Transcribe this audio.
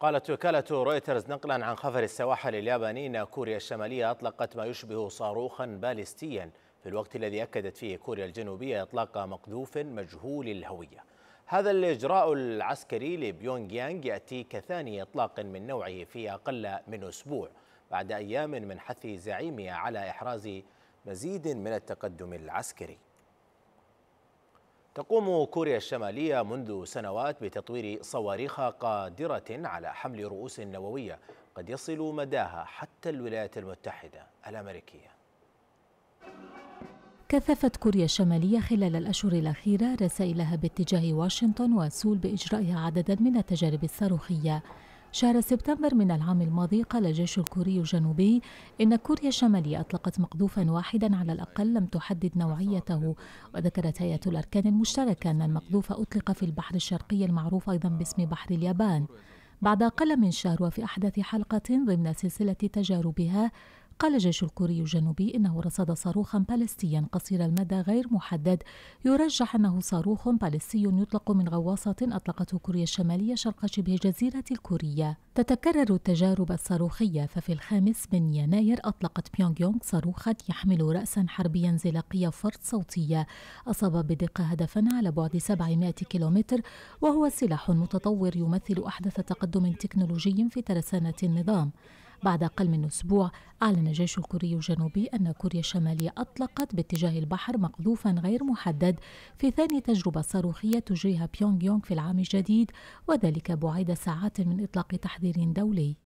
قالت وكالة رويترز نقلا عن خفر السواحل الياباني إن كوريا الشمالية أطلقت ما يشبه صاروخا باليستيا في الوقت الذي أكدت فيه كوريا الجنوبية إطلاق مقذوف مجهول الهوية هذا الإجراء العسكري لبيونغ يانغ يأتي كثاني إطلاق من نوعه في أقل من أسبوع بعد أيام من حث زعيمها على إحراز مزيد من التقدم العسكري تقوم كوريا الشمالية منذ سنوات بتطوير صواريخ قادرة على حمل رؤوس نووية قد يصل مداها حتى الولايات المتحدة الأمريكية كثفت كوريا الشمالية خلال الأشهر الأخيرة رسائلها باتجاه واشنطن وسول بإجرائها عددا من التجارب الصاروخية شهر سبتمبر من العام الماضي قال الجيش الكوري الجنوبي إن كوريا الشمالية أطلقت مقذوفا واحدا على الأقل لم تحدد نوعيته وذكرت هيئة الأركان المشتركة أن المقذوف أطلق في البحر الشرقي المعروف أيضا باسم بحر اليابان بعد أقل من شهر وفي أحدث حلقة ضمن سلسلة تجاربها قال الجيش الكوري الجنوبي إنه رصد صاروخا باليستيا قصير المدى غير محدد يرجح أنه صاروخ باليستي يطلق من غواصة أطلقته كوريا الشمالية شرق شبه الجزيرة الكورية تتكرر التجارب الصاروخية ففي الخامس من يناير أطلقت بيونغ يونغ صاروخا يحمل رأسا حربيا زلاقي فرد صوتية أصاب بدقة هدفا على بعد 700 كيلومتر وهو سلاح متطور يمثل أحدث تقدم تكنولوجي في ترسانة النظام بعد أقل من أسبوع أعلن الجيش الكوري الجنوبي أن كوريا الشمالية أطلقت باتجاه البحر مقذوفا غير محدد في ثاني تجربة صاروخية تجاه بيونغ يونغ في العام الجديد وذلك بعيد ساعات من إطلاق تحذير دولي